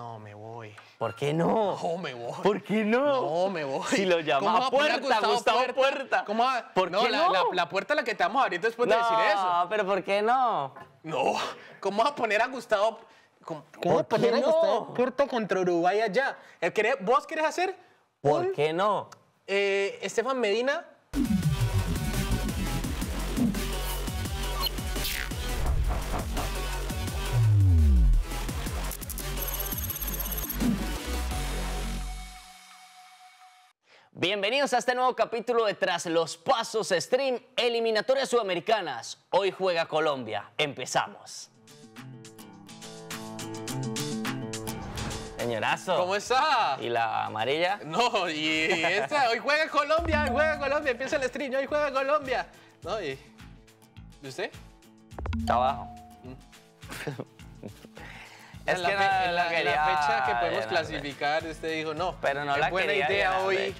No, me voy. ¿Por qué no? No, me voy. ¿Por qué no? No, me voy. Si lo llama puerta, Gustavo, Gustavo Puerta. ¿Cómo va? ¿Por qué la, no? La, puerta a la que te vamos a abrir después de decir eso. No, pero ¿por qué no? No, ¿cómo vas a poner a Gustavo... ¿Cómo, a poner a Gustavo Puerta contra Uruguay allá? Eh, ¿Vos querés hacer? ¿Por qué no? Eh, Estefan Medina Bienvenidos a este nuevo capítulo de Tras los Pasos Stream Eliminatorias Sudamericanas. Hoy juega Colombia. Empezamos. Señorazo. ¿Cómo está? ¿Y la amarilla? No, y esta, hoy juega Colombia, hoy juega Colombia, empieza el stream, hoy juega Colombia. No, y... usted? abajo. es la, fecha que podemos clasificar, usted dijo, no, pero no la buena idea hoy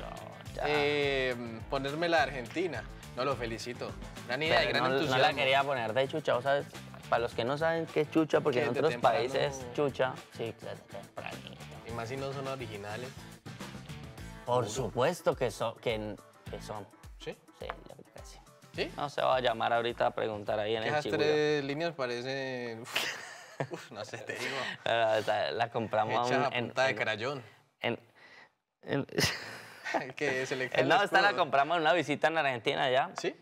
eh, ponerme la Argentina. No, lo felicito. no, No la quería poner de chucha, o sea, para los que no saben qué es chucha, porque en otros países chucha, sí, Y más si no son originales. Por supuesto que son, que, son. ¿Sí? Sí, la ¿Sí? No se va a llamar ahorita a preguntar ahí en el Esas tres líneas parecen... no sé, te digo. La, compramos Hecha de en que se le No, esta la compramos en una visita en Argentina ya. ¿Sí?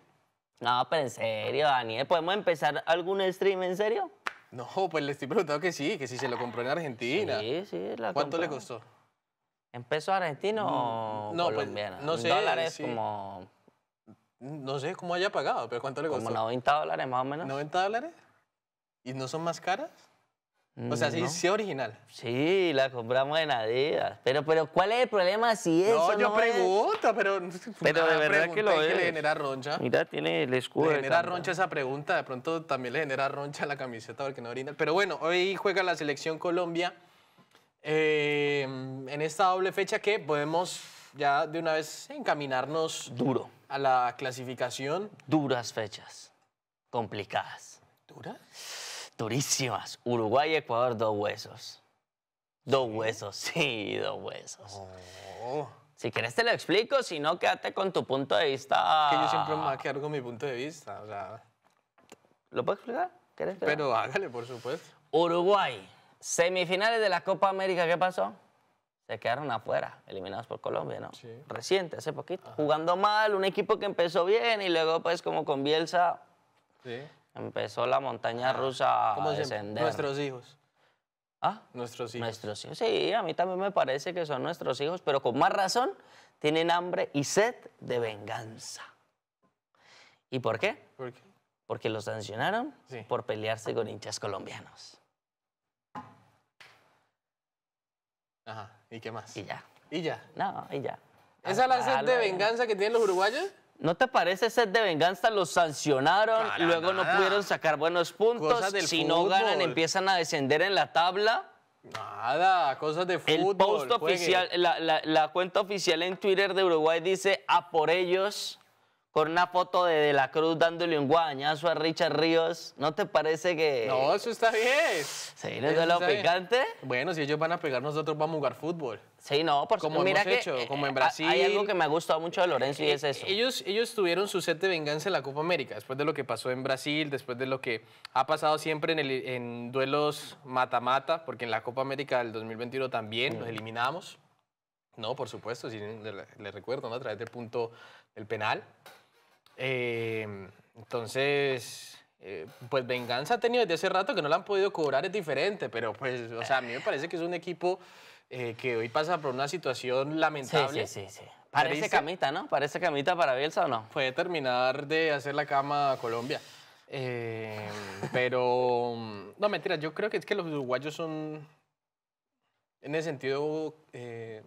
No, pero en serio, Daniel, ¿podemos empezar algún stream en serio? No, pues le estoy preguntando que sí, que sí se lo compró en Argentina. Sí, sí, la ¿Cuánto le costó? ¿En pesos argentinos o mm, no, Pues, no sé. Dólares como... No sé cómo haya pagado, pero ¿cuánto le costó? Como 90 dólares más o menos. ¿90 dólares? ¿Y no son más caras? O sea, mm, sí, original. Sí, la compramos en Adidas. Pero, pero ¿cuál es el problema si no, yo pregunto, pero... Pero de verdad que lo le genera roncha. Mira, tiene el escudo. Le genera roncha esa pregunta. De pronto también le genera roncha la camiseta porque no orina. Pero bueno, hoy juega la Selección Colombia eh, en esta doble fecha que podemos ya de una vez encaminarnos... Duro. A la clasificación. Duras fechas. Complicadas. ¿Duras? durísimas. Uruguay Ecuador, dos huesos. Dos huesos, sí, dos huesos. Oh. Si quieres te lo explico, si no, quédate con tu punto de vista. que yo siempre me voy a mi punto de vista. O sea... ¿Lo puedo explicar? Pero hágale, por supuesto. Uruguay, semifinales de la Copa América, ¿qué pasó? se quedaron afuera, eliminados por Colombia, ¿no? Reciente, hace poquito. Jugando mal, un equipo que empezó bien y luego pues como con Bielsa sí empezó la montaña ah, rusa a descender. Nuestros hijos. ¿Ah? Nuestros hijos. Nuestros hijos. Sí, a mí también me parece que son nuestros hijos, pero con más razón tienen hambre y sed de venganza. ¿Y por qué? ¿Por qué? Porque los sancionaron por pelearse con hinchas colombianos. Ajá, ¿y qué más? Y ya. ¿Y ya? No, y ya. ¿Esa es la sed de venganza que tienen los uruguayos? ¿No te parece sed de venganza? Los sancionaron, luego no pudieron sacar buenos puntos. Si no ganan, empiezan a descender en la tabla. Nada, cosas de fútbol. El post oficial, la, la cuenta oficial en Twitter de Uruguay dice: a por ellos con una foto de De la Cruz dándole un guañazo a Richard Ríos, ¿no te parece que.? No, eso está bien. Sí, ¿no es lo picante? Bueno, si ellos van a pegar, nosotros vamos a jugar fútbol. Sí, no, porque como mira hemos que, hecho, eh, como en eh, Brasil. Hay algo que me ha gustado mucho de Lorenzo y eh, es eso. Ellos, ellos tuvieron su set de venganza en la Copa América, después de lo que pasó en Brasil, después de lo que ha pasado siempre en, duelos mata-mata, porque en la Copa América del 2021 también nos los eliminamos. No, por supuesto, si le, recuerdo, ¿no? A través del punto del penal. Em, entonces, eh, pues Venganza ha tenido desde hace rato que no la han podido cobrar, es diferente, pero pues, o sea, a mí me parece que es un equipo eh, que hoy pasa por una situación lamentable. Sí, sí, sí. Parece camita, ¿no? Parece camita para Bielsa o no. fue terminar de hacer la cama a Colombia. Em, pero, no, mentira, yo creo que es que los uruguayos son, en el sentido, eh,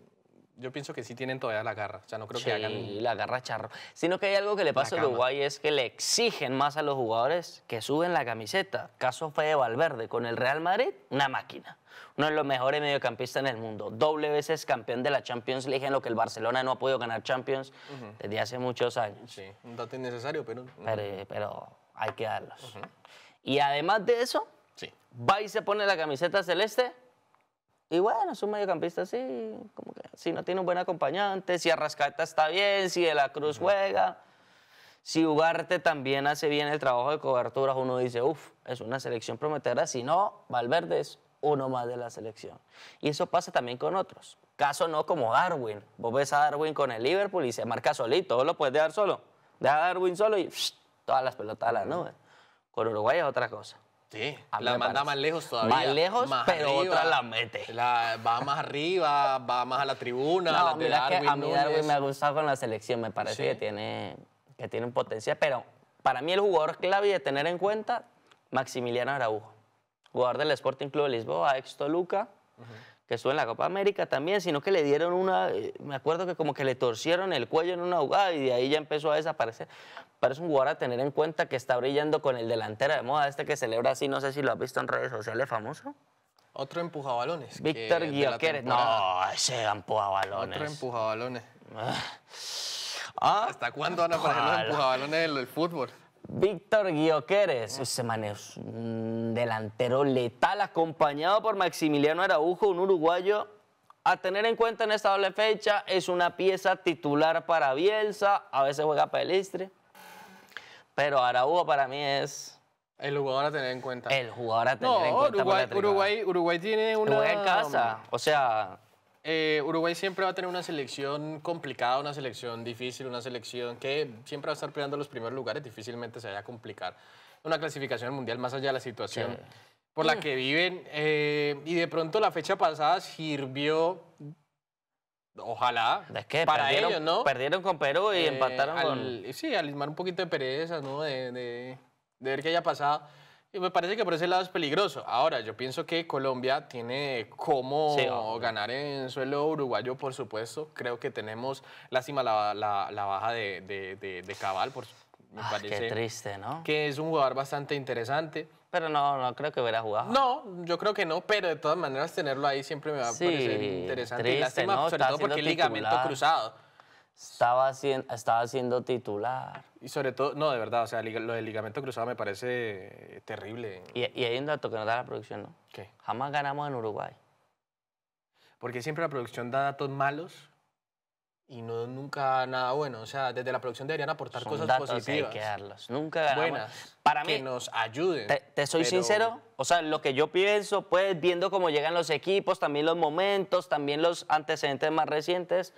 yo pienso que sí tienen todavía la garra. O sea, no creo que hagan. la garra charro. Sino que hay algo que le pasa a Uruguay es que le exigen más a los jugadores que suben la camiseta. Caso fue de Valverde. Con el Real Madrid, una máquina. Uno de los mejores mediocampistas en el mundo. Doble veces campeón de la Champions League, en lo que el Barcelona no ha podido ganar Champions desde hace muchos años. Sí, un dato innecesario, pero. Pero, hay que darlos. Y además de eso, sí. va y se pone la camiseta celeste y bueno, es un mediocampista así, si no tiene un buen acompañante, si Arrascata está bien, si De la Cruz juega, si Ugarte también hace bien el trabajo de coberturas, uno dice, uf, es una selección prometedora, si no, Valverde es uno más de la selección. Y eso pasa también con otros. Caso no como Darwin. Vos ves a Darwin con el Liverpool y se marca solito, lo puedes dejar solo. Deja Darwin solo y todas las pelotas a la nube. Con Uruguay es otra cosa. Sí, la manda más lejos todavía. Más lejos, pero otra la mete. va más arriba, va más a la tribuna. a mí me ha gustado con la selección, me parece que, tiene, que tiene un potencial. Pero para mí el jugador clave de tener en cuenta, Maximiliano Araújo. jugador del Sporting Club de Lisboa, ex Toluca que estuvo en la Copa América también, sino que le dieron una, eh, me acuerdo que como que le torcieron el cuello en una jugada y de ahí ya empezó a desaparecer. Parece un jugador a tener en cuenta que está brillando con el delantero de moda, este que celebra así, no sé si lo has visto en redes sociales, famoso. Otro empujabalones. Víctor Guioqueres. No, ese empujabalones. Otro empujabalones. Ah. ¿Hasta cuándo van a aparecer los empujabalones del fútbol? Víctor Guioqueres, ese man es un delantero letal acompañado por Maximiliano Araujo, un uruguayo a tener en cuenta en esta doble fecha. Es una pieza titular para Bielsa, a veces juega Istri, pero Araujo para mí es... El jugador a tener en cuenta. El jugador a tener en cuenta. Uruguay, Uruguay, tiene una... en casa, o sea, eh, Uruguay siempre va a tener una selección complicada, una selección difícil, una selección que siempre va a estar peleando los primeros lugares, difícilmente se vaya a complicar una clasificación mundial más allá de la situación por la mm. que viven. Eh, y de pronto la fecha pasada sirvió Ojalá. que para ellos, ¿no? Perdieron con Perú y eh, empataron con. Sí, alismar un poquito de pereza, ¿no? De, de, ver qué haya pasado. Y me parece que por ese lado es peligroso. Ahora, yo pienso que Colombia tiene cómo ganar en suelo uruguayo, por supuesto. Creo que tenemos, lástima la, la, baja de, Cabal, por, me ah, parece. Qué triste, ¿no? Que es un jugador bastante interesante. Pero no, no creo que hubiera jugado. No, yo creo que no, pero de todas maneras tenerlo ahí siempre me va a parecer interesante. Triste, lástima, ¿no? sobre todo porque el ligamento cruzado estaba, estaba siendo titular. Y sobre todo, no, de verdad, o sea, lo del ligamento cruzado me parece terrible. Y, y hay un dato que no da la producción, ¿no? ¿Qué? Jamás ganamos en Uruguay. Porque siempre la producción da datos malos y no nunca nada bueno. O sea, desde la producción deberían aportar cosas positivas. Nunca ganamos. Buenas. Para que mí, nos ayuden. Te, soy sincero. O sea, lo que yo pienso, pues viendo cómo llegan los equipos, también los momentos, también los antecedentes más recientes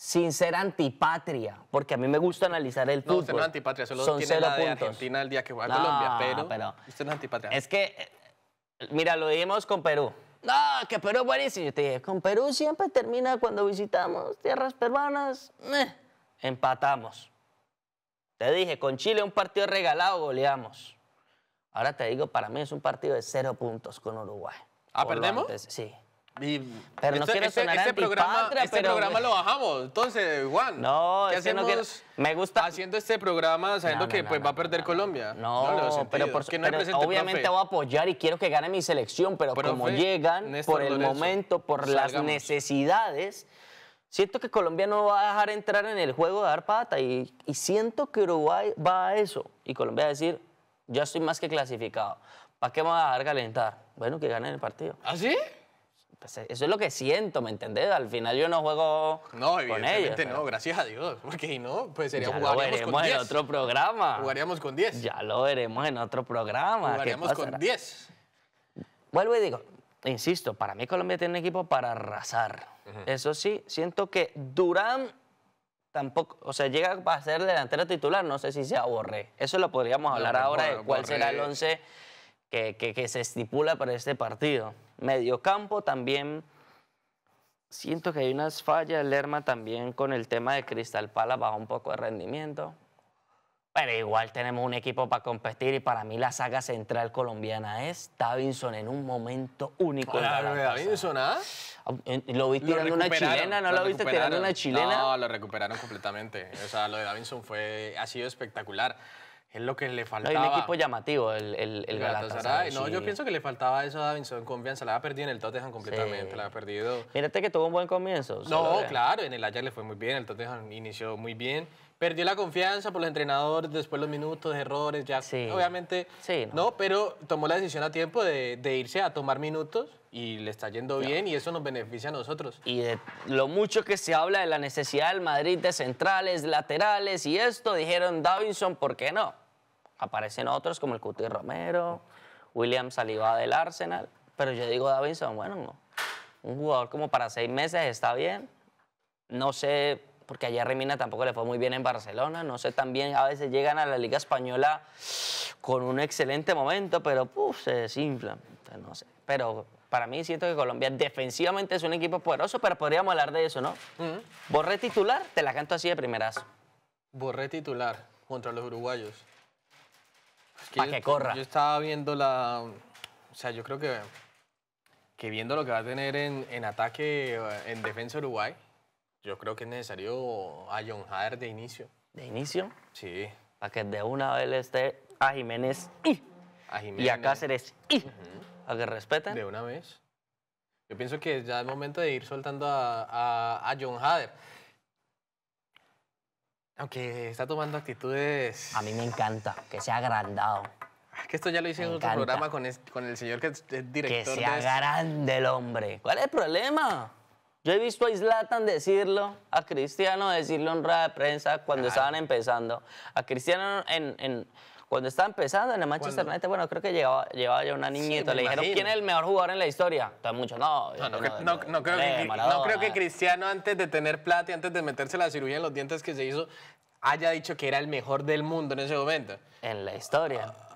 sin ser antipatria, porque a mí me gusta analizar el fútbol. No, usted no es antipatria, solo tiene la de Argentina el día que juega Colombia, pero, usted no es antipatria. Es que, mira, lo dijimos con Perú. No, que Perú es buenísimo. Yo te dije, con Perú siempre termina cuando visitamos tierras peruanas. empatamos. Te dije, con Chile un partido regalado goleamos. Ahora te digo, para mí es un partido de cero puntos con Uruguay. ¿Ah, perdemos? sí pero no quiero sonar este, este programa, este programa lo bajamos. Entonces, Juan, no, ¿qué hacemos no quiero... me gusta... haciendo este programa sabiendo que pues, va a perder Colombia? No, pero, obviamente voy a apoyar y quiero que gane mi selección, pero como llegan, por el momento, por las necesidades, siento que Colombia no va a dejar entrar en el juego de dar pata y, siento que Uruguay va a eso. Y Colombia va a decir, yo estoy más que clasificado. ¿Para qué me va a dejar calentar? Bueno, que gane el partido. ¿Ah, sí? Pues, eh, eso es lo que siento, ¿me entendés? Al final yo no juego con ellos. No, no, gracias a Dios. Porque si no, pues sería jugaríamos lo veremos con en otro programa. Jugaríamos con 10. Ya lo veremos en otro programa. Jugaríamos con 10. Vuelvo y digo, insisto, para mí Colombia tiene un equipo para arrasar. Eso sí, siento que Durán tampoco, o sea, llega a ser delantero titular, no sé si se aborre Eso lo podríamos hablar ahora de cuál será el 11 que, que, que se estipula para este partido campo, también siento que hay unas fallas. Lerma también con el tema de Cristal Pala baja un poco de rendimiento. Pero igual tenemos un equipo para competir y para mí la saga central colombiana es Davinson en un momento único. Claro, Davinson, ¿ah? ah eh, lo viste tirando una chilena, ¿no lo, viste tirando una chilena? No, lo recuperaron completamente. O sea, lo de Davinson fue, ha sido espectacular es lo que le faltaba. el equipo llamativo, el, el, el Galatasaray. No, yo pienso que le faltaba eso a Davinson confianza. La ha perdido en el Tottenham completamente, la ha perdido. Mírate que tuvo un buen comienzo. No, claro, en el Ajax le fue muy bien, el Tottenham inició muy bien perdió la confianza por los entrenadores, después los minutos, errores, ya sí. obviamente. Sí, no. pero tomó la decisión a tiempo de, irse a tomar minutos y le está yendo bien y eso nos beneficia a nosotros. Y de lo mucho que se habla de la necesidad del Madrid de centrales, laterales y esto, dijeron Davinson, ¿por qué no? Aparecen otros como el Cuti Romero, William Saliba del Arsenal, pero yo digo Davinson, bueno, no. un jugador como para seis meses está bien. No sé porque ayer Remina tampoco le fue muy bien en Barcelona, no sé, también a veces llegan a la Liga Española con un excelente momento, pero se desinflan, no sé, pero para mí siento que Colombia defensivamente es un equipo poderoso, pero podríamos hablar de eso, ¿no? Borre titular, te la canto así de primerazo. Borre titular contra los uruguayos. que Para que corra. Yo estaba viendo la... O sea, yo creo que, que viendo lo que va a tener en, en ataque, en defensa Uruguay, yo creo que es necesario a John Hader de inicio. ¿De inicio? Sí. Para que de una vez le esté a Jiménez y a, Jiménez. Y a Cáceres y. A que respeten. De una vez. Yo pienso que ya es momento de ir soltando a, a, John Hader. Aunque está tomando actitudes. A mí me encanta que ha agrandado. que esto ya lo hice en otro programa con, con el señor que es director. Que se agrande el hombre. ¿Cuál es el problema? Yo he visto a Islatan decirlo, a Cristiano decirlo en rueda de prensa cuando estaban empezando. A Cristiano en, cuando estaba empezando en el Manchester United, bueno, creo que llevaba, llevaba ya una niñita. le dijeron, ¿quién es el mejor jugador en la historia? Todo mucho no. creo, que, no creo que Cristiano, antes de tener plata y antes de meterse la cirugía en los dientes que se hizo, haya dicho que era el mejor del mundo en ese momento. En la historia. Ah,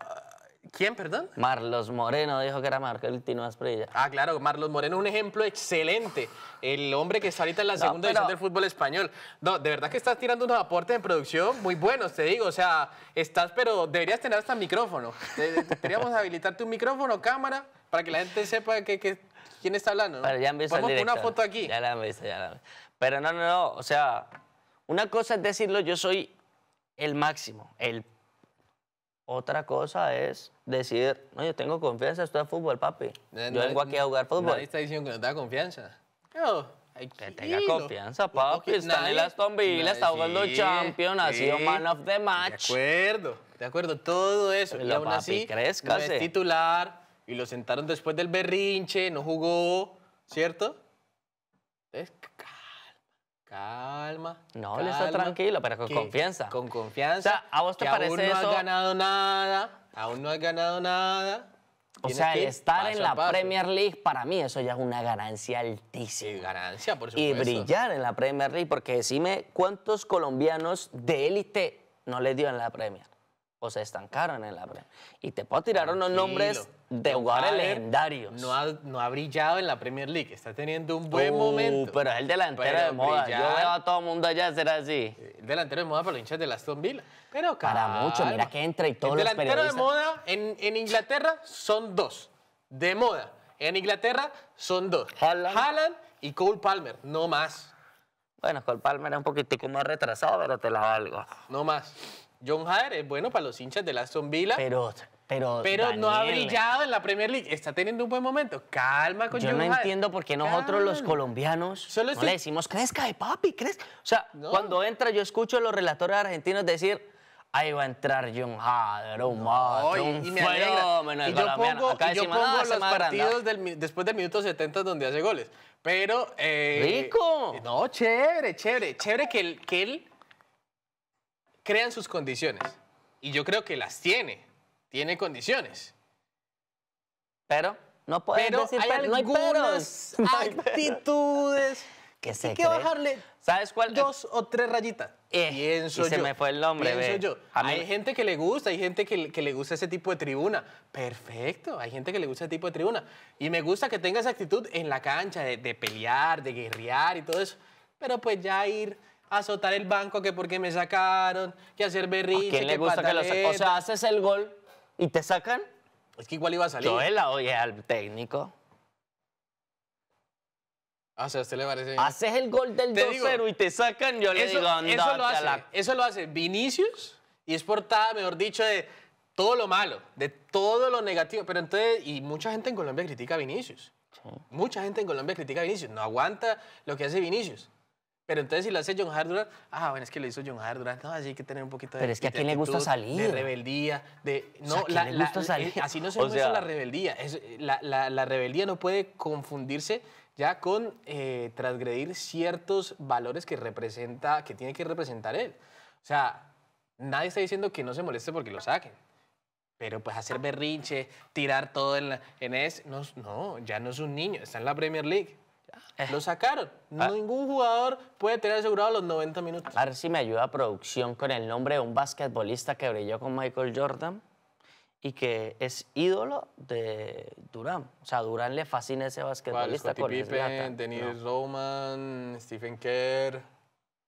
¿Quién, perdón? Marlos Moreno dijo que era el Tino Asprilla. Ah, claro, Marlos Moreno un ejemplo excelente. El hombre que está ahorita en la segunda edición del fútbol español. No, de verdad que estás tirando unos aportes en producción muy buenos, te digo. O sea, estás, pero deberías tener hasta micrófono. Deberíamos habilitarte un micrófono, cámara, para que la gente sepa que, quién está hablando. Pero ya han visto una foto aquí. Ya la han visto, ya la han visto. Pero no, no, no. O sea, una cosa es decirlo, yo soy el máximo, el otra cosa es decir, no, yo tengo confianza, esto es fútbol, papi. Eh, yo vengo aquí a jugar fútbol. Nadie está diciendo que no te da confianza. No. que tenga confianza, papi. Está en las Aston Villa, está jugando Champions, ha sido man of the match. De acuerdo, de acuerdo, todo eso. Pero y aún papi, así, no es titular y lo sentaron después del berrinche, no jugó, ¿cierto? Calma. No, le está tranquilo, pero con confianza. Con confianza. O sea, a vos te parece aún no has ganado nada, aún no has ganado nada. O sea, estar en la Premier League, para mí eso ya es una ganancia altísima. Y ganancia, por supuesto. Y brillar en la Premier League, porque decime cuántos colombianos de élite no le dio en la Premier o se estancaron en la Premier. Y te puedo tirar unos nombres de jugadores legendarios. No ha, no ha brillado en la Premier League, está teniendo un buen momento. Uh, pero es el delantero de moda. Yo veo a todo el mundo allá será así. Eh, el delantero de moda para los hinchas de Aston Villa. Pero Para mucho, mira que entra y todos los periodistas... delantero de moda en, Inglaterra son dos. De moda. En Inglaterra son dos. Haaland. y Cole Palmer, no más. Bueno, Cole Palmer es un poquitico más retrasado, pero te la valgo. No más. John Hader es bueno para los hinchas de Aston Villa. Pero, pero, pero no ha brillado en la Premier League. Está teniendo un buen momento. Calma con Yo no entiendo por qué nosotros los colombianos le decimos, crezca de papi, ¿Crees? O sea, cuando entra yo escucho a los relatores argentinos decir, ahí va a entrar John Hader, un Y yo pongo, los partidos después del minuto 70 donde hace goles. Pero... Eh, ¡Rico! No, chévere, chévere. Chévere que Que él crean sus condiciones. Y yo creo que las tiene. Tiene condiciones. Pero no puedes decir pero, hay algunas actitudes que sé hay que bajarle ¿Sabes cuál? dos o tres rayitas. Eh, y se me fue el nombre. Pienso hay gente que le gusta, hay gente que, que, le gusta ese tipo de tribuna. Perfecto, hay gente que le gusta ese tipo de tribuna. Y me gusta que tenga esa actitud en la cancha de, de pelear, de guerrear y todo eso. Pero pues ya ir azotar el banco, que porque me sacaron, que hacer berrinche, que O sea, haces el gol y te sacan. Es que igual iba a salir. Yo la oye al técnico. Ah, ¿a usted le parece Haces el gol del 2-0 y te sacan, yo le eso, digo, eso lo hace, Eso lo hace Vinicius y es portada, mejor dicho, de todo lo malo, de todo lo negativo. Pero entonces, y mucha gente en Colombia critica a Vinicius. Mucha gente en Colombia critica a Vinicius. No aguanta lo que hace Vinicius. Pero entonces si lo hace John Harder, ah, bueno, es que lo hizo John Harder. no, así hay que tener un poquito de... Pero es que a quién le gusta salir. De rebeldía, de... No, la, eh, así no se o la rebeldía. Es, eh, la, la, la, rebeldía no puede confundirse ya con eh, transgredir ciertos valores que representa, que tiene que representar él. O sea, nadie está diciendo que no se moleste porque lo saquen. Pero pues hacer berrinche, tirar todo en, en es, no, no, ya no es un niño, está en la Premier League. Eh. Lo sacaron. Ah. Ningún jugador puede tener asegurado los 90 minutos. A ver si me ayuda a producción con el nombre de un basquetbolista que brilló con Michael Jordan y que es ídolo de Durán. O sea, Durán le fascina ese basquetbolista. Scottie Pippen, Dennis no. Roman, Stephen Kerr.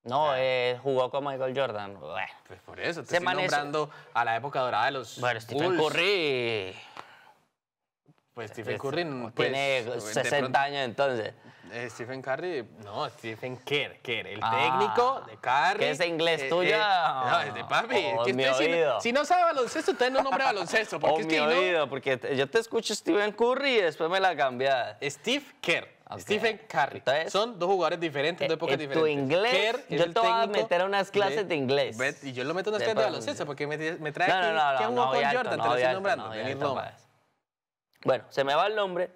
No, eh, jugó con Michael Jordan. Pues por eso, te estoy nombrando a la época dorada de los Bueno, Stephen Curry... Pues Stephen pues, Curry... Pues, tiene 60 años entonces. Eh, Stephen Curry, no, Stephen Kerr, Kerr, el ah. técnico de Curry. ¿qué es inglés eh, tuyo? Eh, no, es de papi. si oh, no- si, no sabe baloncesto, usted no nombra baloncesto. Porque oh, es que no- porque yo te escucho Stephen Curry y después me la cambias. Steve Kerr. Stephen Curry. Son dos jugadores diferentes, de épocas en tu inglés, yo te voy a meter meter unas clases de inglés. Y yo lo meto en unas clases de baloncesto porque me, trae No, no, no, no, con Jordan, te lo estoy nombrando. Bueno, se me va el nombre,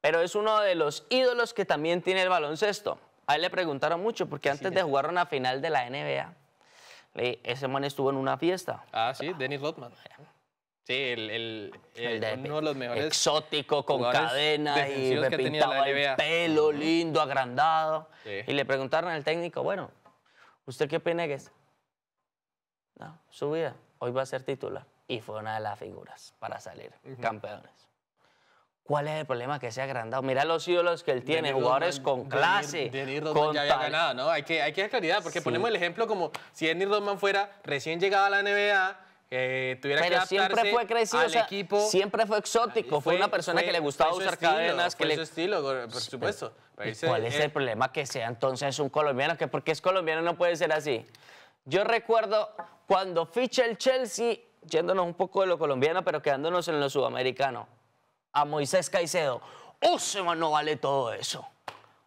pero es uno de los ídolos que también tiene el baloncesto. A él le preguntaron mucho, porque antes de jugar una final de la NBA, ese man estuvo en una fiesta. Ah, sí, Dennis Rodman. Sí, el, el, uno de los mejores. Exótico, con cadena y me pintaba el pelo, lindo, agrandado. Y le preguntaron al técnico, bueno, ¿usted qué opina que es? No, su vida, hoy va a ser titular. Y fue una de las figuras para salir campeones. ¿Cuál es el problema que se ha agrandado? Mira los ídolos que él tiene, jugadores con clase. De ya había ganado, ¿no? Hay que, dar claridad, porque ponemos el ejemplo como si Denir Rodman fuera recién llegado a la NBA, eh, tuviera que adaptarse siempre fue al equipo. Siempre fue exótico, fue, una persona que le gustaba usar estilo, cadenas. Que su estilo, por supuesto. ¿Cuál es el problema que sea entonces un colombiano? Que porque es colombiano no puede ser así. Yo recuerdo cuando ficha el Chelsea, yéndonos un poco de lo colombiano, pero quedándonos en lo sudamericano a Moisés Caicedo. man no vale todo eso.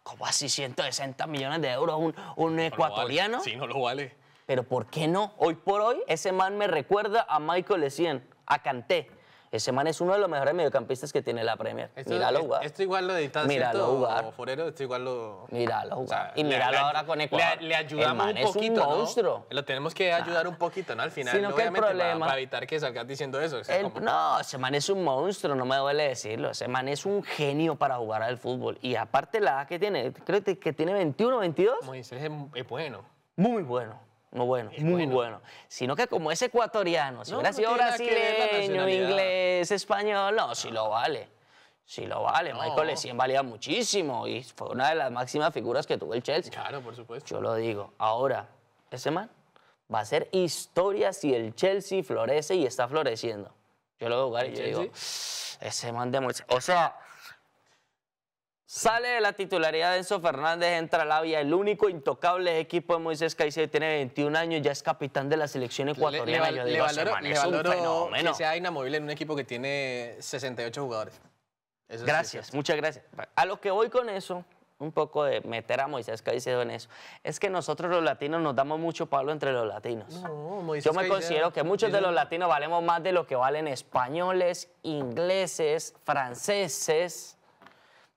¿Cómo así 160 millones de euros un, un ecuatoriano? Sí, no lo vale. Pero ¿por qué no? Hoy por hoy, ese man me recuerda a Michael LeCien, a Canté. Ese man es uno de los mejores mediocampistas que tiene la Premier. míralo jugar. Esto igual lo editas. Míralo jugar. Forero, esto igual lo. Míralo jugar. y míralo ahora con Ecuador. Le, le ayudamos un poquito. Es un monstruo. Lo tenemos que ayudar un poquito, ¿no? Al final, obviamente, para, evitar que salgas diciendo eso. No, ese man es un monstruo, no me duele decirlo. Ese man es un genio para jugar al fútbol. Y aparte, la edad que tiene, creo que tiene 21 22. Moisés es bueno. Muy bueno. Muy bueno, muy bueno. Sino que como es ecuatoriano, si hubiera sido brasileño, inglés, español, no, si lo vale. si lo vale, Michael Essien valía muchísimo y fue una de las máximas figuras que tuvo el Chelsea. Claro, por supuesto. Yo lo digo. Ahora, ese man va a ser historia si el Chelsea florece y está floreciendo. Yo lo veo jugar y yo digo, ese man de... O sea, Sale de la titularidad de Enzo Fernández, entra la vía. el único intocable equipo de Moisés Caicedo, tiene 21 años, ya es capitán de la selección ecuatoriana. Le, yo digo, valoro, que sea inamovible en un equipo que tiene 68 jugadores. gracias, muchas gracias. A lo que voy con eso, un poco de meter a Moisés Caicedo en eso, es que nosotros los latinos nos damos mucho palo entre los latinos. No, Moisés Yo me considero que muchos de los latinos valemos más de lo que valen españoles, ingleses, franceses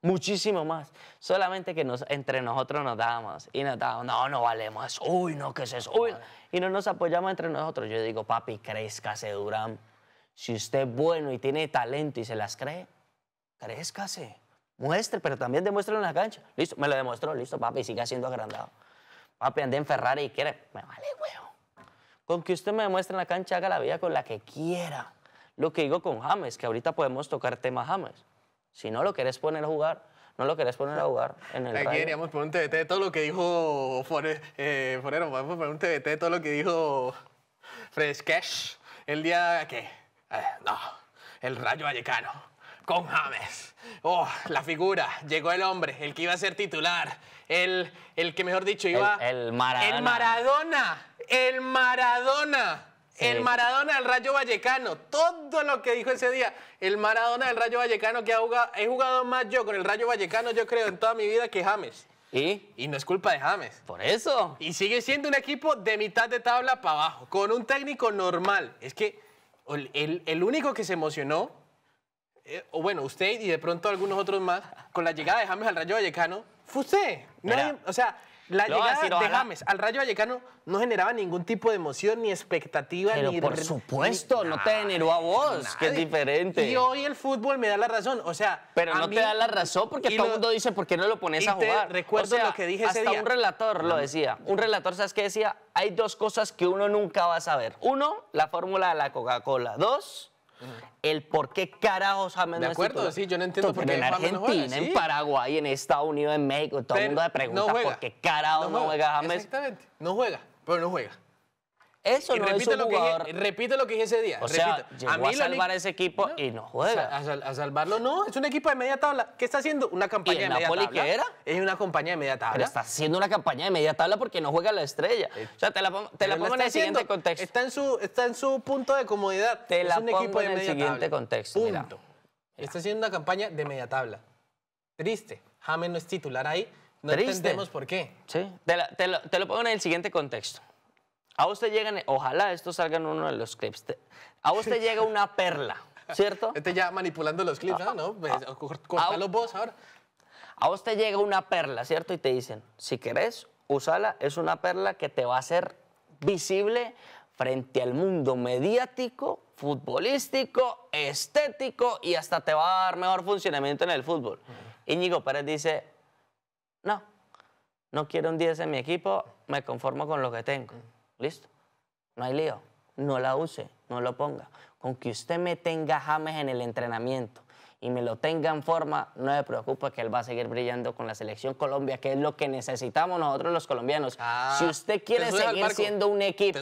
muchísimo más. Solamente que nos, entre nosotros nos damos y nos damos no, no vale más, uy, no, ¿qué es eso? Uy. Y no nos apoyamos entre nosotros. Yo digo, papi, crézcase, Durán. Si usted es bueno y tiene talento y se las cree, crézcase. Muestre, pero también demuéstrelo en la cancha. Listo, me lo demostró, listo, papi, siga siendo agrandado. Papi, andé en Ferrari y quiere, me vale, huevo. Con que usted me demuestre en la cancha, haga la vida con la que quiera. Lo que digo con James, que ahorita podemos tocar tema James si no lo querés poner a jugar, no lo querés poner a jugar en el Aquí deberíamos poner un TBT todo lo que dijo eh, Forero, eh, podemos poner un TBT todo lo que dijo Fresquesh el día que... Eh, no, el Rayo Vallecano con James. Oh, la figura, llegó el hombre, el que iba a ser titular, el, el que mejor dicho iba... el Maradona. El Maradona, el Maradona. El Maradona del Rayo Vallecano, todo lo que dijo ese día, el Maradona del Rayo Vallecano que he jugado más yo con el Rayo Vallecano, yo creo, en toda mi vida que James. ¿Y? Y no es culpa de James. Por eso. Y sigue siendo un equipo de mitad de tabla para abajo, con un técnico normal. Es que el, único que se emocionó, eh, o bueno, usted y de pronto algunos otros más, con la llegada de James al Rayo Vallecano, fue usted. o sea, la llegada de James al Rayo Vallecano no generaba ningún tipo de emoción ni expectativa. Pero ni por supuesto, no te generó a vos, que es diferente. Y hoy el fútbol me da la razón, o sea... Pero no te da la razón porque todo el mundo dice, ¿por qué no lo pones a jugar? recuerdo lo que dije ese día. Hasta un relator lo decía. Un relator, ¿sabes qué decía? Hay dos cosas que uno nunca va a saber. Uno, la fórmula de la Coca-Cola. Dos, el por qué carajos menos De este acuerdo, sí, yo no entiendo por qué. En Argentina, en Paraguay, en Estados Unidos, en México, todo el mundo le pregunta por qué carajos no, juega. no juega Exactamente, no juega, pero no juega. Eso no es un lo jugador. Que dije, repite lo que dije ese día. O sea, a, mí salvar ese equipo y no juega. A, salvarlo no, es un equipo de media tabla. ¿Qué está haciendo? Una campaña de media tabla. qué era? Es una campaña de media tabla. Pero está haciendo una campaña de media tabla porque no juega la estrella. Eh, o sea, te la, pongo, en el siguiente contexto. Está en, su, está en su punto de comodidad. Te es la un pongo equipo en de el siguiente tabla. contexto. Punto. Está haciendo una campaña de media tabla. Triste. James no es titular ahí. No entendemos por qué. Sí. te lo pongo en el siguiente contexto. A usted llegan, ojalá esto salga en uno de los clips. A usted llega una perla, ¿cierto? Este ya manipulando los clips, ¿no? vos pues, ahora. A usted llega una perla, ¿cierto? Y te dicen, si querés, usala. Es una perla que te va a hacer visible frente al mundo mediático, futbolístico, estético y hasta te va a dar mejor funcionamiento en el fútbol. Íñigo Pérez dice, no, no quiero un 10 en mi equipo, me conformo con lo que tengo. ¿Listo? No hay lío. No la use, no lo ponga. Con que usted me tenga James en el entrenamiento y me lo tenga en forma, no me preocupa que él va a seguir brillando con la selección Colombia, que es lo que necesitamos nosotros los colombianos. Ah, si usted quiere seguir siendo un equipo...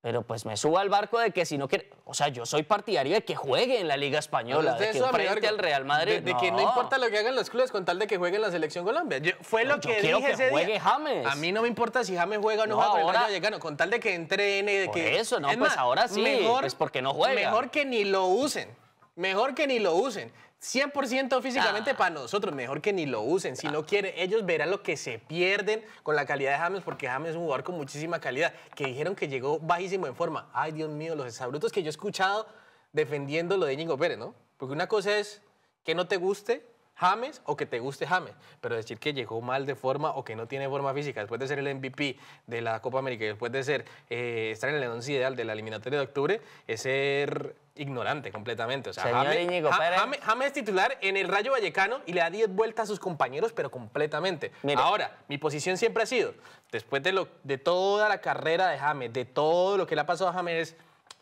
Pero pues me subo al barco de que si no quiere. O sea, yo soy partidario de que juegue en la Liga Española, de que al Real Madrid. De, no. que no importa lo que hagan los clubes con tal de que juegue en la Selección Colombia. Yo, fue lo que que juegue James. A mí no me importa si James juega o no, juega ahora, con con tal de que entrene. De que, eso, no, pues ahora sí. Mejor, porque no Mejor que ni lo usen. Mejor que ni lo usen. 100% físicamente ah. para nosotros, mejor que ni lo usen. Si ah. no quieren, ellos verán lo que se pierden con la calidad de James, porque James es un jugador con muchísima calidad, que dijeron que llegó bajísimo en forma. Ay, Dios mío, los exabrutos que yo he escuchado defendiendo lo de Íñigo Pérez, ¿no? Porque una cosa es que no te guste James o que te guste James, pero decir que llegó mal de forma o que no tiene forma física después de ser el MVP de la Copa América y después de ser eh, estar en el 11 ideal de la eliminatoria de octubre es ser ignorante completamente. O sea, James, es titular en el Rayo Vallecano y le da 10 vueltas a sus compañeros, pero completamente. Ahora, mi posición siempre ha sido, después de, lo, de toda la carrera de James, de todo lo que le ha pasado a James, es,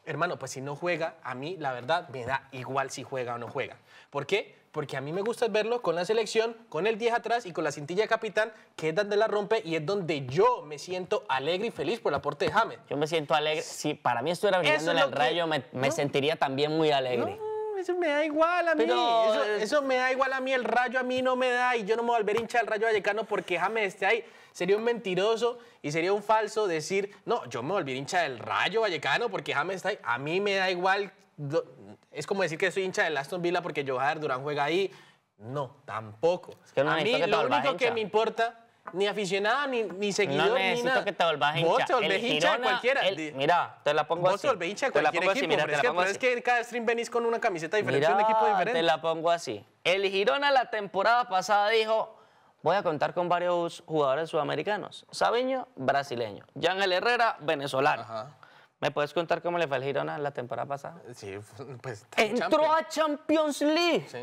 hermano, pues si no juega, a mí la verdad me da igual si juega o no juega. ¿Por qué? porque a mí me gusta verlo con la selección, con el 10 atrás y con la cintilla capitán, que es donde la rompe y es donde yo me siento alegre y feliz por el aporte de James. Yo me siento alegre. Si para mí estuviera brillando en el rayo, me, sentiría también muy alegre eso me da igual a mí. eso, me da igual a mí, el rayo a mí no me da y yo no me voy a volver hincha del rayo vallecano porque James está ahí. Sería un mentiroso y sería un falso decir, no, yo me volví hincha del rayo vallecano porque James está ahí. A mí me da igual. Es como decir que soy hincha del Aston Villa porque Johan Durán juega ahí. No, tampoco. a mí lo único que me importa ni aficionada, ni, ni seguidor, no necesito ni nada. que te volvás hincha. Vos te volvés hincha de cualquiera. mira, te la pongo así. Vos te volvés hincha de cualquier equipo. es, que, en cada stream venís con una camiseta diferente, mira, un equipo diferente. te la pongo así. El Girona la temporada pasada dijo, voy a contar con varios jugadores sudamericanos. Sabiño, brasileño. Yangel Herrera, venezolano. Ajá. ¿Me puedes contar cómo le fue al Girona la temporada pasada? Sí, pues... Entró a Champions League. Sí.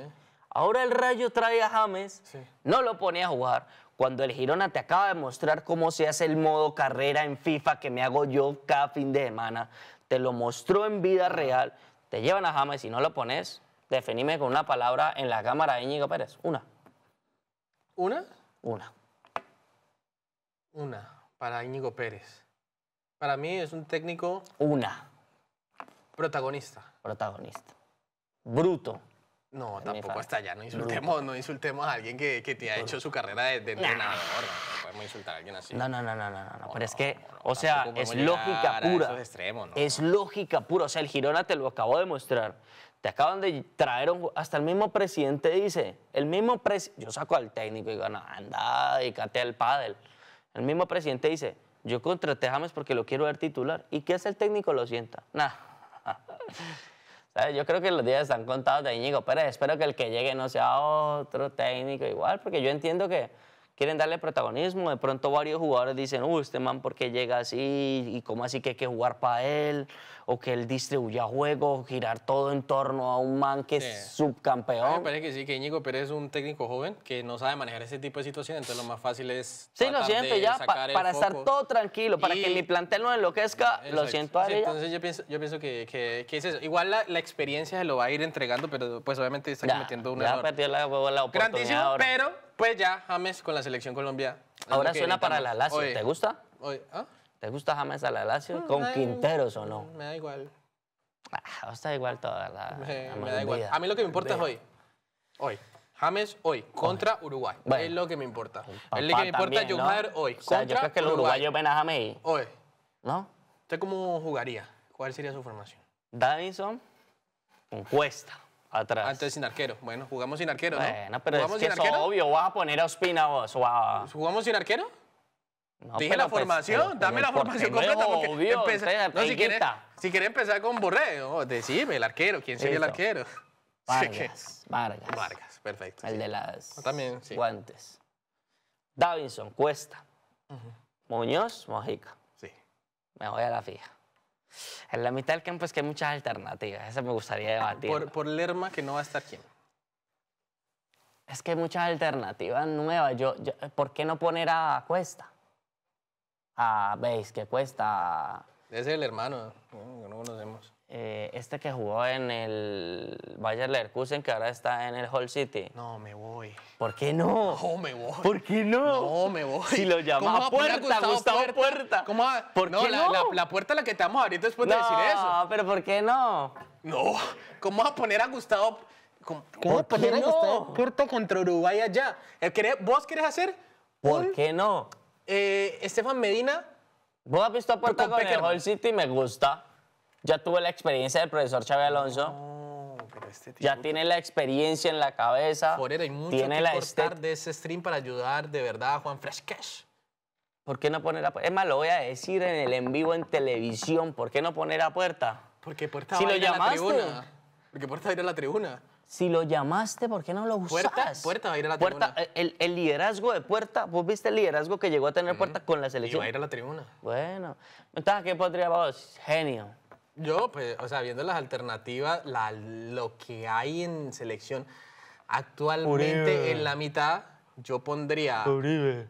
Ahora el Rayo trae a James, no lo pone a jugar. Cuando el Girona te acaba de mostrar cómo se hace el modo carrera en FIFA que me hago yo cada fin de semana, te lo mostró en vida real, te llevan a James y no lo pones, definime con una palabra en la cámara de Íñigo Pérez. Una. ¿Una? Una. Una para Íñigo Pérez. Para mí es un técnico... Una. Protagonista. Protagonista. Bruto. No, tampoco hasta allá. No insultemos, no insultemos a alguien que, te ha hecho su carrera de, entrenador. No, podemos insultar a alguien así. No, no, no, no, no. no. Pero es que, o sea, es lógica pura. es lógica pura. O sea, el Girona te lo acabo de mostrar. Te acaban de traer un... Hasta el mismo presidente dice, el mismo Yo saco al técnico y digo, no, anda, dedícate al pádel. El mismo presidente dice, yo contraté a porque lo quiero ver titular. ¿Y qué hace el técnico? Lo sienta. Nada. Yo creo que los días están contados de Íñigo Pérez. Espero que el que llegue no sea otro técnico igual, porque yo entiendo que quieren darle protagonismo. De pronto varios jugadores dicen, uy, este man, ¿por qué llega así? ¿Y cómo así que hay que jugar para él? o que él distribuya juegos, girar todo en torno a un man que es subcampeón. me parece que sí, que Íñigo Pérez es un técnico joven que no sabe manejar ese tipo de situaciones, entonces lo más fácil es. Sí, lo siento, ya, para estar todo tranquilo, para que mi plantel no enloquezca, lo siento a sí, Entonces yo pienso, yo pienso que, es eso. Igual la, experiencia se lo va a ir entregando, pero pues obviamente está cometiendo un ya perdió La, la pero pues ya James con la selección Colombia. Ahora suena para la Lazio, ¿te gusta? Hoy, ¿ah? ¿Te gusta James a la Lazio? Ah, ¿Con Quinteros o no? Me da igual. Ah, está igual toda verdad Me, da igual. A mí lo que me importa es hoy. Hoy. James hoy contra Uruguay. es lo que me importa. es lo que me importa es jugar hoy. O sea, yo creo que el uruguayo ven a James hoy. ¿No? ¿Usted cómo jugaría? ¿Cuál sería su formación? Davison Cuesta atrás. Antes sin arquero. Bueno, jugamos sin arquero, ¿no? pero es obvio. Vas a poner a Ospina vos. Wow. ¿Jugamos sin arquero? Dije la pues, formación, dame la formación completa. Porque si, quieres, quiere empezar con Borré, oh, decime, el arquero, ¿quién sería el arquero? Vargas, Vargas. perfecto. El de las ah, También, guantes. Davinson, Cuesta. Muñoz, Mojica. Sí. Me voy a la fija. En la mitad del campo es que hay muchas alternativas. Eso me gustaría ah, debatir. Por, Lerma, que no va a estar quién. Es que hay muchas alternativas nuevas. yo, ¿Por qué no poner a Cuesta? Ah, veis que cuesta. Ese es el hermano, que no conocemos. Eh, este que jugó en el Bayer Leverkusen, que ahora está en el Hall City. No, me voy. ¿Por qué no? No, me voy. ¿Por qué no? No, me voy. Si lo llama a Puerta, Gustavo, Gustavo Puerta. ¿Cómo va? ¿Por no, qué la, no? La, puerta a la que te vamos a abrir después de decir eso. No, pero ¿por qué no? No, ¿cómo vas a poner a Gustavo... ¿Cómo, ¿Cómo a poner a Gustavo Puerta contra Uruguay allá? ¿El querés? ¿Vos querés hacer? ¿Por qué no? Eh, Estefan Medina. ¿Vos has visto a Puerta con, el Hall City? Me gusta. Ya tuve la experiencia del profesor Chávez Alonso. Este ya tiene la experiencia en la cabeza. hay mucho tiene que la cortar de ese stream para ayudar de verdad a Juan Fresh Cash. ¿Por qué no poner a Es más, lo voy a decir en el en vivo en televisión. ¿Por qué no poner a puerta? Porque puerta va a la tribuna. Porque puerta va a ir a la tribuna. Si lo llamaste, ¿por qué no lo usas? Puerta, puerta va a ir a la tribuna. El, liderazgo de Puerta, vos viste el liderazgo que llegó a tener Puerta con la selección. Y va a ir a la tribuna. Bueno, ¿Estás ¿qué podrías vos? Genio. Yo, pues, o sea, viendo las alternativas, la, lo que hay en selección actualmente en la mitad, yo pondría...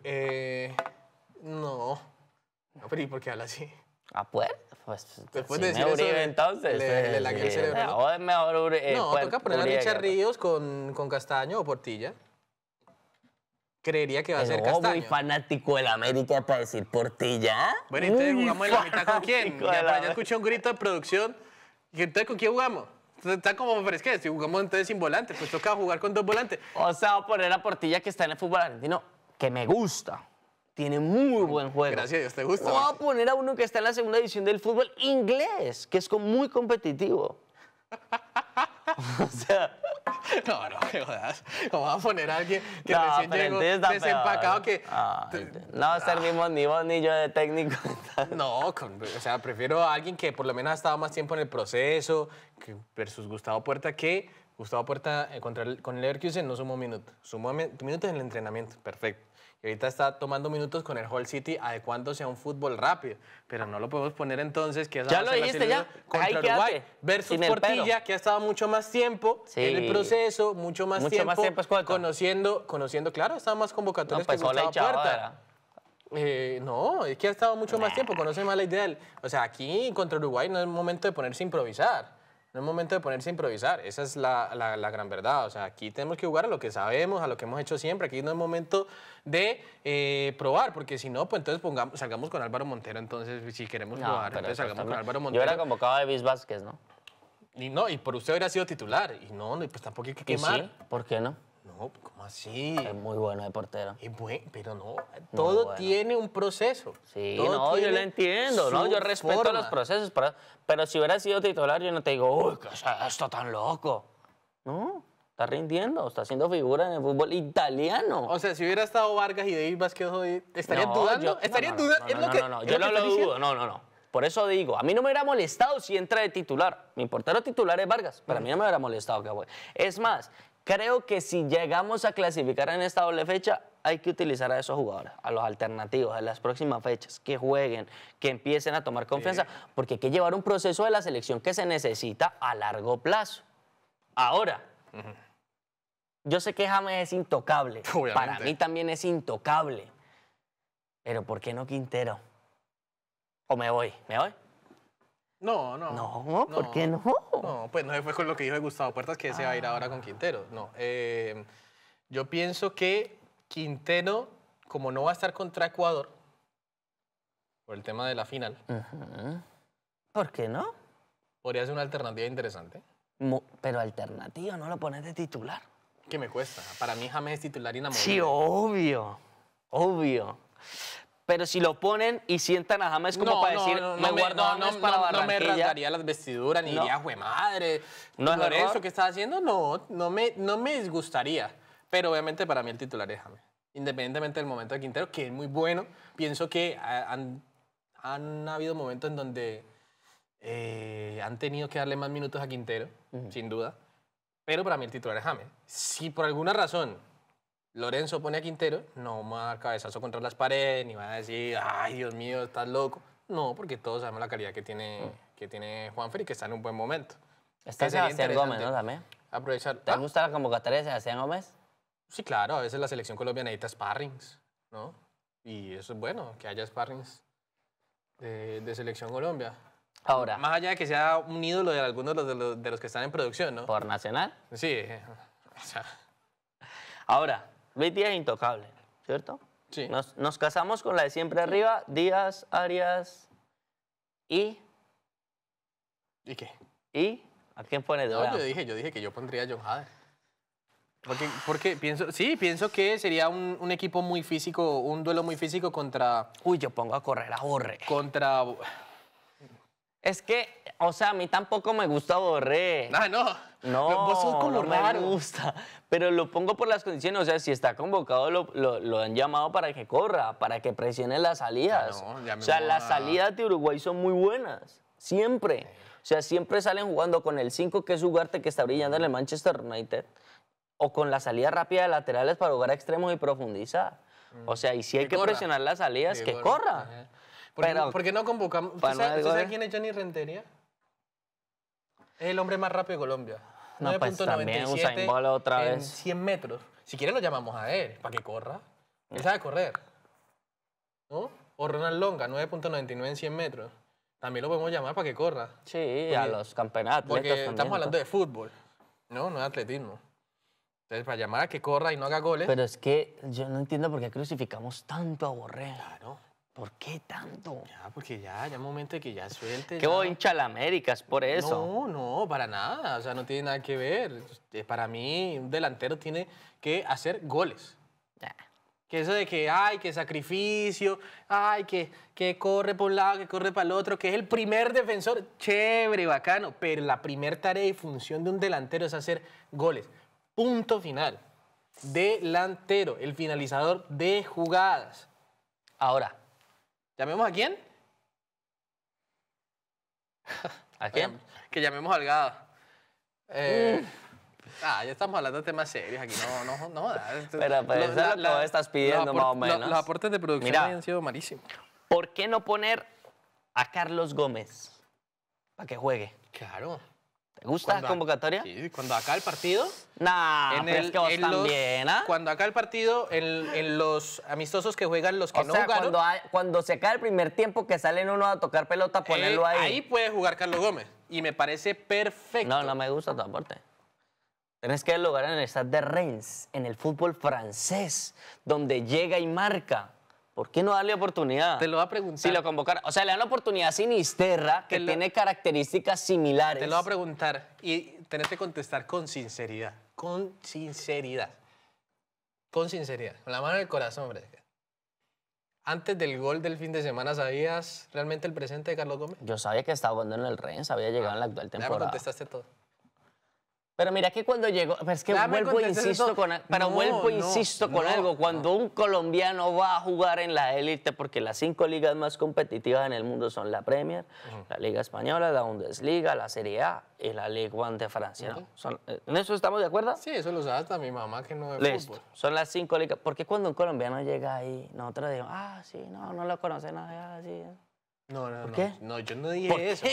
Eh, no. No, pero por qué habla así? ¿A Puerta? Pues, Después de decir Uribe, eso, entonces. Le, le el cerebro. ¿no? mejor pues, No, toca poner a Licha Ríos con, con Castaño o Portilla creería que va a ser oh, Castaño. muy fanático del América para decir Portilla. Bueno, entonces jugamos en la mitad con quién. Ya, escuché un grito de producción. entonces con quién jugamos? está como fresque. Si jugamos entonces sin volante, pues toca jugar con dos volantes. O sea, voy a poner a Portilla que está en el fútbol argentino, que me gusta tiene muy buen juego. Gracias, Dios te gusta. Voy a poner a uno que está en la segunda edición del fútbol inglés, que es muy competitivo. o sea. No, no, qué jodas. ¿Cómo a poner a alguien que recién llegó desempacado no va ser ni vos, ni yo de técnico. no, o sea, prefiero a alguien que por lo menos ha estado más tiempo en el proceso versus Gustavo Puerta que Gustavo Puerta eh, contra el, con el Leverkusen no sumó minutos. Sumó minutos en el entrenamiento, perfecto ahorita está tomando minutos con el Hull City adecuándose a un fútbol rápido. Pero no lo podemos poner entonces que ya lo ya. contra Uruguay versus Portilla, que ha estado mucho más tiempo en el proceso, mucho más tiempo, conociendo, conociendo, claro, está más convocatorias no, que pues, Gustavo Puerta. Eh, no, es que ha estado mucho más tiempo, conoce más la idea. o sea, aquí contra Uruguay no es el momento de ponerse a improvisar. No es momento de ponerse a improvisar, esa es la, gran verdad. O sea, aquí tenemos que jugar a lo que sabemos, a lo que hemos hecho siempre. Aquí no es momento de eh, probar, porque si no, pues entonces salgamos con Álvaro Montero. Entonces, si queremos jugar, entonces salgamos con Álvaro Montero. Yo era convocado de Viz Vázquez, ¿no? Y no, y por usted hubiera sido titular. Y no, no pues tampoco hay que quemar. ¿Por qué no? No, ¿cómo así? Es muy bueno de portero. Es bueno, pero no. Todo tiene un proceso. Sí, no, yo lo entiendo, ¿no? Yo respeto los procesos, pero, pero, si hubiera sido titular, yo no te digo, uy, ¿qué esto tan loco? No, está rindiendo, está haciendo figura en el fútbol italiano. O sea, si hubiera estado Vargas y David Vázquez que no, dudando? ¿Estarías no, no, No, no, no, yo no lo dudo, no, no, no. Por eso digo, a mí no me hubiera molestado si entra de titular. Mi portero titular es Vargas, pero a mí no me hubiera molestado que Es más, Creo que si llegamos a clasificar en esta doble fecha, hay que utilizar a esos jugadores, a los alternativos, a las próximas fechas, que jueguen, que empiecen a tomar confianza, porque hay que llevar un proceso de la selección que se necesita a largo plazo. Ahora, yo sé que James es intocable, para mí también es intocable, pero ¿por qué no Quintero? ¿O me voy? ¿Me voy? No, no. No, ¿por qué no? No, pues no fue con lo que dijo Gustavo Puertas que se va a ir ahora con ah. Quintero. No. Eh, yo pienso que Quintero, como no va a estar contra Ecuador, por el tema de la final. ¿Por qué no? Podría ser una alternativa interesante. pero alternativa, no lo pones de titular. ¿Qué me cuesta? Para mí James es titular y Sí, obvio. Obvio pero si lo ponen y sientan a James como para decir, no, me, no, me rasgaría las vestiduras, ni diría, jue madre, no es eso que estás haciendo, no, no me, no me disgustaría. Pero obviamente para mí el titular es James. Independientemente del momento de Quintero, que es muy bueno, pienso que eh, han, habido momentos en donde eh, han tenido que darle más minutos a Quintero, sin duda. Pero para mí el titular es James. Si por alguna razón Lorenzo pone a Quintero, no va a dar cabezazo contra las paredes, ni va a decir, ay, Dios mío, estás loco. No, porque todos sabemos la calidad que tiene, que tiene Juanfer y que está en un buen momento. Está Sebastián Gómez, ¿no? También. Aprovechar. ¿Te ah. gusta la convocatoria de Sebastián Gómez? Sí, claro, a veces la selección colombiana necesita sparrings, ¿no? Y eso es bueno, que haya sparrings de, selección Colombia. Ahora. Más allá de que sea un ídolo de algunos de los, que están en producción, ¿no? Por Nacional. Sí. Ahora, Luis es intocable, ¿cierto? Sí. Nos, casamos con la de siempre arriba, Díaz, Arias y... ¿Y qué? ¿Y? ¿A quién pone de yo dije, yo dije que yo pondría a John Hader. Porque, porque pienso, sí, pienso que sería un, equipo muy físico, un duelo muy físico contra... Uy, yo pongo a correr a Borre. Contra... Es que, o sea, a mí tampoco me gusta Borre. Ah, no. No, no me gusta. Pero lo pongo por las condiciones. O sea, si está convocado, lo, han llamado para que corra, para que presione las salidas. Ah, ya o sea, las salidas de Uruguay son muy buenas. Siempre. O sea, siempre salen jugando con el 5, que es Ugarte, que está brillando en el Manchester United, o con la salida rápida de laterales para jugar a extremos y profundizar. Mm. O sea, y si hay que, presionar las salidas, que, corra. ¿Por, Pero, ¿Por qué no convocamos? ¿Tú sabes, sabes quién es Johnny Rentería? Es el hombre más rápido de Colombia. No, pues, en 100 metros. Si quiere lo llamamos a él para que corra. Él sabe correr. ¿No? O Ronald Longa, 9.99 en 100 metros. También lo podemos llamar para que corra. Sí, a los campeonatos. Porque estamos hablando de fútbol, ¿no? No de atletismo. Entonces, para llamar a que corra y no haga goles. Pero es que yo no entiendo por qué crucificamos tanto a Borré. Claro. ¿Por qué tanto? Ya, porque ya, ya momento de que ya suelte. Que voy hincha la América? por eso. No, no, para nada. O sea, no tiene nada que ver. Eh, para mí, un delantero tiene que hacer goles. Ya. Que eso de que, ay, que sacrificio, ay, que, que corre por un lado, que corre para el otro, que es el primer defensor, chévere, bacano, pero la primera tarea y función de un delantero es hacer goles. Punto final. Delantero, el finalizador de jugadas. Ahora, ¿Llamemos a quién? ¿A quién? que llamemos al gado. Eh, mm. ah, ya estamos hablando de temas serios aquí, no, no, no. Pero pues, lo, estás pidiendo más o menos. los aportes de producción han sido malísimos. ¿Por qué no poner a Carlos Gómez para que juegue? Claro. ¿Te gusta la convocatoria? sí, cuando acá el partido. No, en también, ¿ah? Cuando acá el partido, en, los amistosos que juegan los que no Cuando, cuando se acaba el primer tiempo que salen uno a tocar pelota, eh, ponerlo ahí. Ahí puede jugar Carlos Gómez. Y me parece perfecto. No, no me gusta tu Tenés que lograr en el Stade de Reims, en el fútbol francés, donde llega y marca. ¿Por qué no darle oportunidad? Te lo va a preguntar. Si lo convocar. O sea, le dan una oportunidad a Sinisterra, que tiene características similares. Te lo va a preguntar y tenés que contestar con sinceridad. Con sinceridad. Con sinceridad. Con la mano en el corazón, hombre. Antes del gol del fin de semana, ¿sabías realmente el presente de Carlos Gómez? Yo sabía que estaba jugando en el Ren, sabía llegado ah, en la actual temporada. Ya contestaste todo. Pero mira que cuando llegó, pero es que vuelvo e insisto con, vuelvo e insisto con algo, cuando un colombiano va a jugar en la élite, porque las cinco ligas más competitivas en el mundo son la Premier, la Liga Española, la Bundesliga, la Serie A y la Ligue 1 de Francia. ¿no? Eh, ¿En eso estamos de acuerdo? Sí, eso lo sabe hasta mi mamá que no es Listo. fútbol. Son las cinco ligas. Porque cuando un colombiano llega ahí, nosotros decimos, ah, sí, no, no lo conoce nadie, así. Ah, no, no, no. Qué? No, yo no dije eso.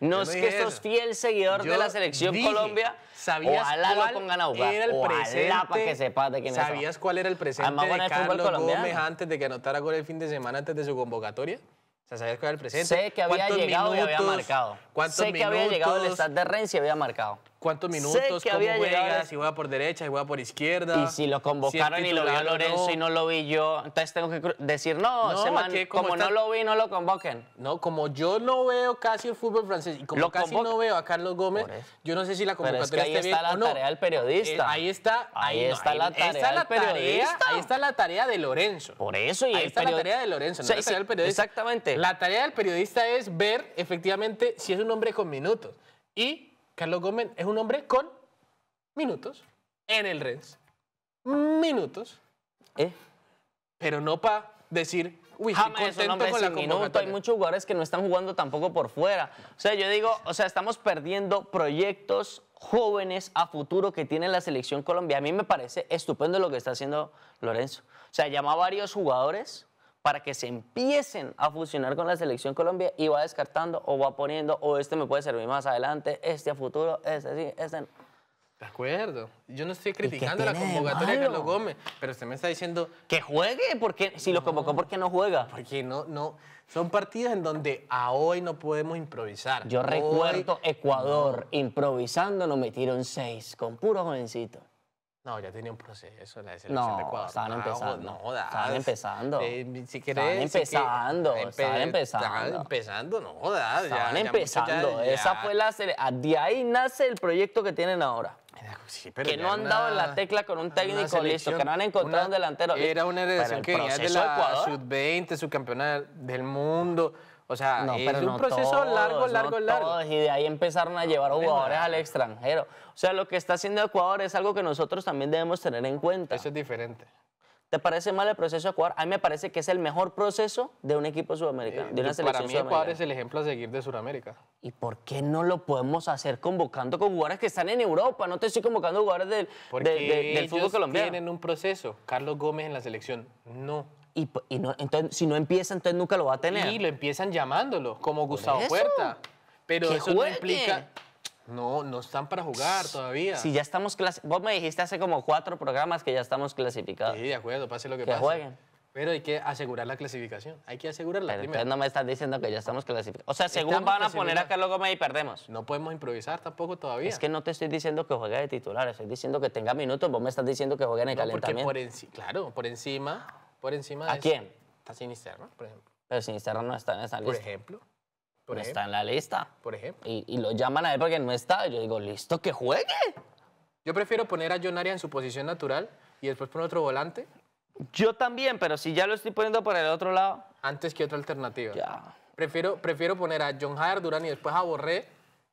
No, es que sos fiel seguidor de la selección Colombia. ¿Sabías ojalá cuál lo pongan a Era el presente, para que ¿Sabías cuál era el presente de Carlos Gómez antes de que anotara gol el fin de semana antes de su convocatoria? O sea, ¿sabías cuál era el presente? Sé que había llegado y había marcado. Sé que había llegado el estadio de Renzi y había marcado cuántos minutos, cómo juega, si juega por derecha, si juega por izquierda. Y si lo convocaron y lo vio Lorenzo y no lo vi yo, entonces tengo que decir, no, como, no lo vi, no lo convoquen. No, como yo no veo casi el fútbol francés y como casi no veo a Carlos Gómez, yo no sé si la convocatoria es que ahí está, la tarea del periodista. Eh, ahí está, ahí, está la tarea Ahí está la tarea de Lorenzo. Por eso. Y ahí está la tarea de Lorenzo, no la periodista. Exactamente. La tarea del periodista es ver, efectivamente, si es un hombre con minutos. Y Carlos Gómez es un hombre con minutos en el Rennes. Minutos. Eh. Pero no para decir, con la Hay muchos jugadores que no están jugando tampoco por fuera. O sea, yo digo, o sea, estamos perdiendo proyectos jóvenes a futuro que tiene la selección Colombia. A mí me parece estupendo lo que está haciendo Lorenzo. O sea, llama a varios jugadores para que se empiecen a fusionar con la selección Colombia y va descartando o va poniendo, o este me puede servir más adelante, este a futuro, este sí, este no. De acuerdo. Yo no estoy criticando la convocatoria de Carlos Gómez, pero se me está diciendo... Que juegue, porque si lo convocó, ¿por qué no juega? Porque no, no... Son partidos en donde a hoy no podemos improvisar. Yo recuerdo Ecuador improvisando, nos metieron seis, con puro jovencito. No, ya tenía un proceso la selección no, de Ecuador. Estaban empezando. Estaban empezando. Eh, si empezando. Eh, estaban empezando. Estaban empezando, no jodas. Estaban empezando. Esa fue la ah, De ahí nace el proyecto que tienen ahora. que no han dado en la tecla con un técnico listo, que no han encontrado un delantero. Era una heredación que venía de la sub-20, subcampeona del mundo. O sea, es un proceso largo, largo, largo. y de ahí empezaron a llevar jugadores al extranjero. O sea, lo que está haciendo Ecuador es algo que nosotros también debemos tener en cuenta. Eso es diferente. ¿Te parece mal el proceso de Ecuador? A mí me parece que es el mejor proceso de un equipo sudamericano, de una selección eh, Para mí Ecuador es el ejemplo a seguir de Sudamérica. ¿Y por qué no lo podemos hacer convocando con jugadores que están en Europa? No te estoy convocando jugadores del, del fútbol colombiano. tienen un proceso. Carlos Gómez en la selección, no y, entonces, si no empieza, entonces nunca lo va a tener. Y lo empiezan llamándolo, como Gustavo Puerta. Pero eso no implica... No, no están para jugar todavía. Si ya estamos Vos me dijiste hace como cuatro programas que ya estamos clasificados. Sí, de acuerdo, pase lo que, que pase. jueguen. Pero hay que asegurar la clasificación. Hay que asegurarla Pero no me estás diciendo que ya estamos clasificados. O sea, según van a poner acá luego me y perdemos. No podemos improvisar tampoco todavía. Es que no te estoy diciendo que juegue de titular, estoy diciendo que tenga minutos. Vos me estás diciendo que juegue en el no, Porque por claro, por encima por encima ¿A quién? A está Sinisterra, por ejemplo. Pero Sinisterra no está en esa lista. Por ejemplo. no está en la lista. Por ejemplo. Y, y, lo llaman a él porque no está. Y yo digo, listo, que juegue. Yo prefiero poner a John Arias en su posición natural y después poner otro volante. Yo también, pero si ya lo estoy poniendo por el otro lado. Antes que otra alternativa. Ya. Prefiero, prefiero poner a John Hader Durán y después a Borré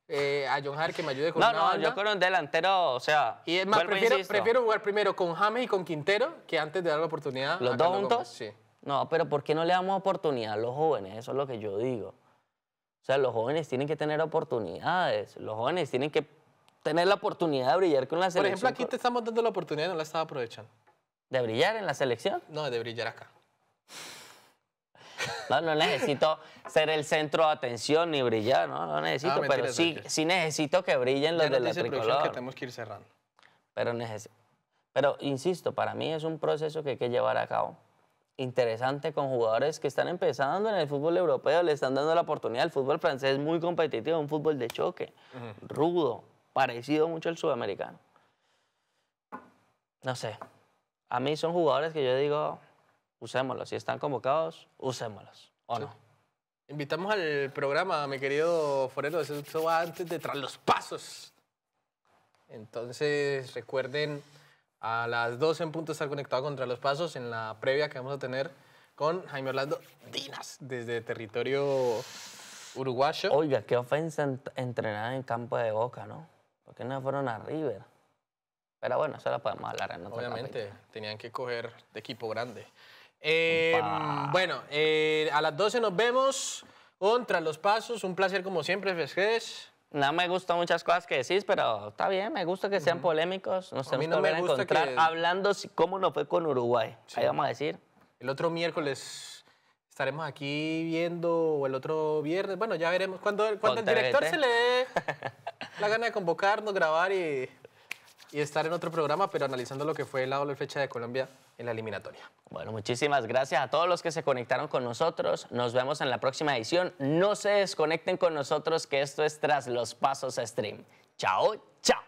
eh, a John Hart que me ayude con No, no, yo con un delantero, o sea. Y es más, e prefiero, jugar primero con James y con Quintero que antes de dar la oportunidad. ¿Los dos juntos? No, pero ¿por qué no le damos oportunidad a los jóvenes? Eso es lo que yo digo. O sea, los jóvenes tienen que tener oportunidades. Los jóvenes tienen que tener la oportunidad de brillar con la selección. Por ejemplo, aquí te estamos dando la oportunidad y no la estás aprovechando. ¿De brillar en la selección? No, de brillar acá. No, necesito ser el centro de atención ni brillar, no, necesito, ah, pero sí, necesito que brillen los de la tricolor. que tenemos que ir cerrando. Pero, pero insisto, para mí es un proceso que hay que llevar a cabo. Interesante con jugadores que están empezando en el fútbol europeo, le están dando la oportunidad. El fútbol francés es muy competitivo, un fútbol de choque, rudo, parecido mucho al sudamericano. No sé. A mí son jugadores que yo digo, usémoslos. Si están convocados, usémoslos. ¿O no? Invitamos al programa, mi querido Forero. Eso va antes de tras los pasos. Entonces, recuerden a las 12 en punto estar conectado contra los pasos en la previa que vamos a tener con Jaime Orlando Dinas desde territorio uruguayo. Oiga, qué ofensa entrenada entrenar en campo de Boca, ¿no? ¿Por qué no fueron a River? Pero bueno, eso lo podemos hablar en otra Obviamente, tenían que coger de equipo grande. Em, bueno, eh, a las 12 nos vemos. Contra los pasos, un placer como siempre, Fesquez. No me gustan muchas cosas que decís, pero está bien, me gusta que sean polémicos. Nos a mí no me gusta encontrar hablando cómo nos fue con Uruguay. Ahí vamos a decir. El otro miércoles estaremos aquí viendo, o el otro viernes, bueno, ya veremos. Cuando, cuando el director se le dé la gana de convocarnos, grabar y y estar en otro programa, pero analizando lo que fue la doble fecha de Colombia en la eliminatoria. Bueno, muchísimas gracias a todos los que se conectaron con nosotros. Nos vemos en la próxima edición. No se desconecten con nosotros, que esto es Tras los Pasos Stream. Chao, chao.